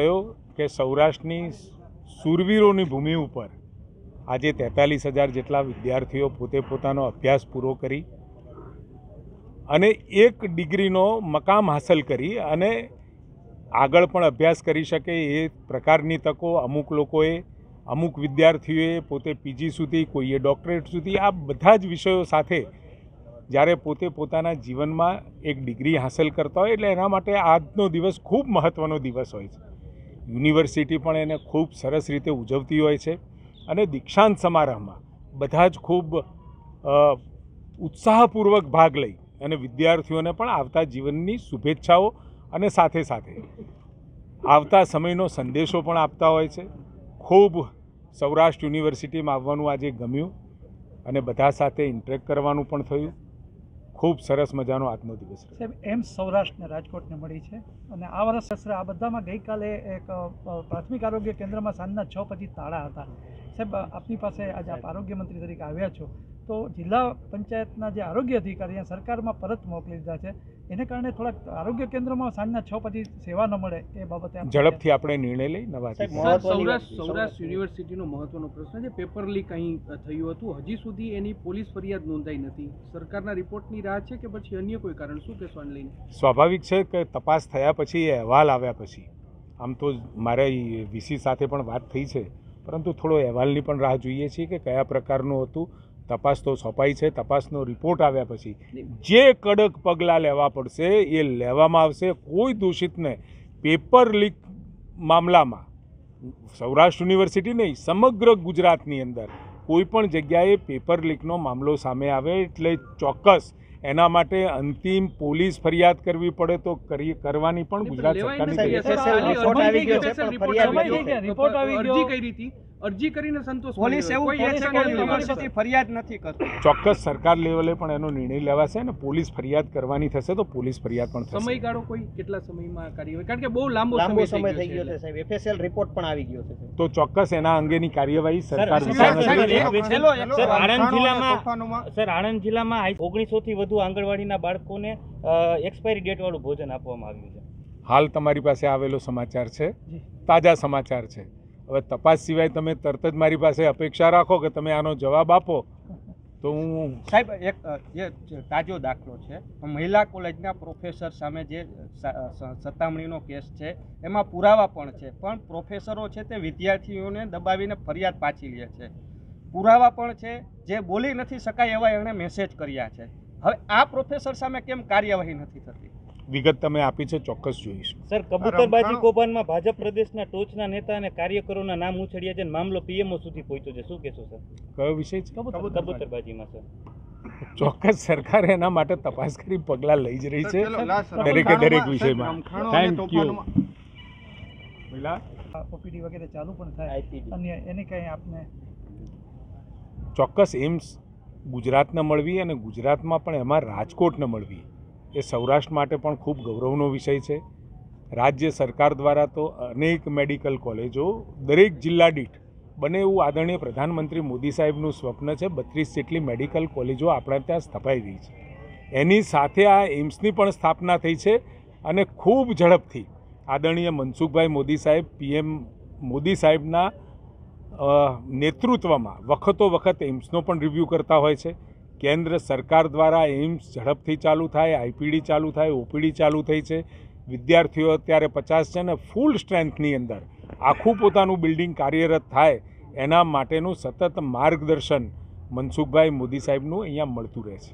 કહ્યો કે સૌરાષ્ટ્રની સુરવીરોની ભૂમિ ઉપર આજે તેતાલીસ હજાર જેટલા વિદ્યાર્થીઓ પોતે પોતાનો અભ્યાસ પૂરો કરી અને એક ડિગ્રીનો મકામ હાંસલ કરી અને આગળ પણ અભ્યાસ કરી શકે એ પ્રકારની તકો અમુક લોકોએ અમુક વિદ્યાર્થીઓએ પોતે પીજી સુધી કોઈએ ડૉક્ટરેટ સુધી આ બધા જ વિષયો સાથે જ્યારે પોતે પોતાના જીવનમાં એક ડિગ્રી હાંસલ કરતા હોય એટલે એના માટે આજનો દિવસ ખૂબ મહત્ત્વનો દિવસ હોય છે યુનિવર્સિટી પણ એને ખૂબ સરસ રીતે ઉજવતી હોય છે અને દીક્ષાંત સમારંભમાં બધા જ ખૂબ ઉત્સાહપૂર્વક ભાગ લઈ અને વિદ્યાર્થીઓને પણ આવતા જીવનની શુભેચ્છાઓ અને સાથે સાથે આવતા સમયનો સંદેશો પણ આપતા હોય છે ખૂબ સૌરાષ્ટ્ર યુનિવર્સિટીમાં આવવાનું આજે ગમ્યું અને બધા સાથે ઇન્ટરેક્ટ કરવાનું પણ થયું ખૂબ સરસ મજાનો આજનો દિવસ સાહેબ એમ સૌરાષ્ટ્રને રાજકોટને મળી છે અને આ વર્ષ આ બધામાં ગઈકાલે એક પ્રાથમિક આરોગ્ય કેન્દ્રમાં સાંજના છ પછી તાળા હતા સાહેબ આપની પાસે આજે આપ આરોગ્ય મંત્રી તરીકે આવ્યા છો તો જિલ્લા પંચાયતના જે આરોગ્ય અધિકારી સરકારમાં પરત મોકલી દીધા છે એને કારણે થોડાક આરોગ્ય કેન્દ્રમાં સાંજના છ પછી સેવા ન મળે એ બાબતે ઝડપથી આપણે નિર્ણય લઈ નવા સૌરાષ્ટ્ર સૌરાષ્ટ્ર યુનિવર્સિટીનો મહત્વનો પ્રશ્ન છે પેપર લીક અહીં થયું હતું હજી સુધી એની પોલીસ ફરિયાદ નોંધાઈ નથી સરકારના રિપોર્ટની રાહ છે કે પછી અન્ય કોઈ કારણ શું કહેશો લઈને સ્વાભાવિક છે કે તપાસ થયા પછી અહેવાલ આવ્યા પછી આમ તો મારે વીસી સાથે પણ વાત થઈ છે પરંતુ થોડો અહેવાલની પણ રાહ જોઈએ છીએ કે કયા પ્રકારનું હતું તપાસ તો સોંપાઈ છે તપાસનો રિપોર્ટ આવ્યા પછી જે કડક પગલાં લેવા પડશે એ લેવામાં આવશે કોઈ દૂષિતને પેપર લીક મામલામાં સૌરાષ્ટ્ર યુનિવર્સિટી નહીં સમગ્ર ગુજરાતની અંદર કોઈ પણ જગ્યાએ પેપર લીકનો મામલો સામે આવે એટલે ચોક્કસ એના માટે અંતિમ પોલીસ ફરિયાદ કરવી પડે તો કરી કરવાની પણ ગુજરાત સરકારની રિપોર્ટ આવી ગયો રિપોર્ટ આવી ગયો અરજી કરી અરજી કરીને સંતોષ પોલીસ એવું પોલીસથી ફરિયાદ નથી કરતી ચોક્કસ સરકાર લેવલે પણ એનો નિર્ણય લેવાશે અને પોલીસ ફરિયાદ કરવાની થશે તો પોલીસ ફરિયાદ પણ થશે સમયગાળો કોઈ કેટલા સમયમાં કાર્યવાહી કારણ કે બહુ લાંબો સમય થઈ ગયો છે સાહેબ એફએસએલ રિપોર્ટ પણ આવી ગયો છે તો ચોક્કસ એના અંગેની કાર્યવાહી સરકાર આણંદ જિલ્લામાં સર આણંદ જિલ્લામાં ઓગણીસો થી વધુ આંગણવાડીના બાળકોને એક્સપાયરી ડેટ વાળું ભોજન આપવામાં આવ્યું છે હાલ તમારી પાસે આવેલો સમાચાર છે તાજા સમાચાર છે હવે તપાસ સિવાય તમે તરત જ મારી પાસે અપેક્ષા રાખો કે તમે આનો જવાબ આપો તો હું સાહેબ એક જે તાજો દાખલો છે મહિલા કોલેજના પ્રોફેસર સામે જે સતામણીનો કેસ છે એમાં પુરાવા પણ છે પણ પ્રોફેસરો છે તે વિદ્યાર્થીઓને દબાવીને ફરિયાદ પાછી લે છે પુરાવા પણ છે જે બોલી નથી શકાય એવા એણે મેસેજ કર્યા છે હવે આ પ્રોફેસર સામે કેમ કાર્યવાહી નથી થતી વિગત તમે આપી છે ચોક્કસ જોઈશું સર કબૂતરબાજી કૌભાંડમાં ભાજપ પ્રદેશના ટોચના નેતા અને કાર્યકરોના નામ ઉછળ્યા છે મામલો પીએમઓ સુધી પહોંચ્યો છે શું કહેશો સર કયો વિષય છે કબૂતરબાજીમાં સર ચોક્કસ સરકાર એના માટે તપાસ કરી પગલાં લઈ જ રહી છે દરેકે દરેક વિષયમાં થેન્ક યુ ઓપીડી વગેરે ચાલુ પણ થાય અને એને કંઈ આપને ચોક્કસ એમ્સ ગુજરાતને મળવી અને ગુજરાતમાં પણ એમાં રાજકોટને મળવી એ સૌરાષ્ટ્ર માટે પણ ખૂબ ગૌરવનો વિષય છે રાજ્ય સરકાર દ્વારા તો અનેક મેડિકલ કોલેજો દરેક જિલ્લા દીઠ બને એવું આદરણીય પ્રધાનમંત્રી મોદી સાહેબનું સ્વપ્ન છે બત્રીસ જેટલી મેડિકલ કોલેજો આપણા ત્યાં સ્થપાઈ રહી છે એની સાથે આ એમ્સની પણ સ્થાપના થઈ છે અને ખૂબ ઝડપથી આદરણીય મનસુખભાઈ મોદી સાહેબ પીએમ મોદી સાહેબના નેતૃત્વમાં વખતો વખત એમ્સનો પણ રિવ્યૂ કરતા હોય છે કેન્દ્ર સરકાર દ્વારા એઇમ્સ ઝડપથી ચાલુ થાય આઈપીડી ચાલુ થાય ઓપીડી ચાલુ થઈ છે વિદ્યાર્થીઓ અત્યારે પચાસ છે ને ફૂલ સ્ટ્રેન્થની અંદર આખું પોતાનું બિલ્ડિંગ કાર્યરત થાય એના માટેનું સતત માર્ગદર્શન મનસુખભાઈ મોદી સાહેબનું અહીંયા મળતું રહે છે